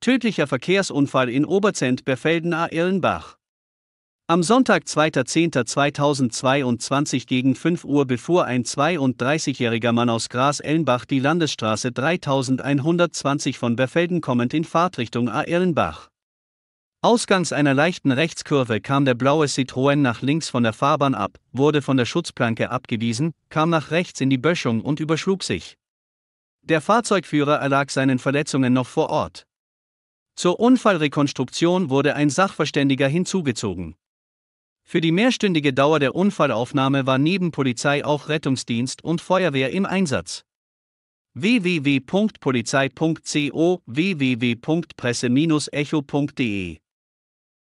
Tödlicher Verkehrsunfall in Oberzent bei A. Irlenbach. Am Sonntag 2.10.2022 gegen 5 Uhr befuhr ein 32-jähriger Mann aus Gras-Ellenbach die Landesstraße 3120 von Berfelden kommend in Fahrtrichtung A. Irlenbach. Ausgangs einer leichten Rechtskurve kam der blaue Citroën nach links von der Fahrbahn ab, wurde von der Schutzplanke abgewiesen, kam nach rechts in die Böschung und überschlug sich. Der Fahrzeugführer erlag seinen Verletzungen noch vor Ort. Zur Unfallrekonstruktion wurde ein Sachverständiger hinzugezogen. Für die mehrstündige Dauer der Unfallaufnahme war neben Polizei auch Rettungsdienst und Feuerwehr im Einsatz. www.polizei.co www.presse-echo.de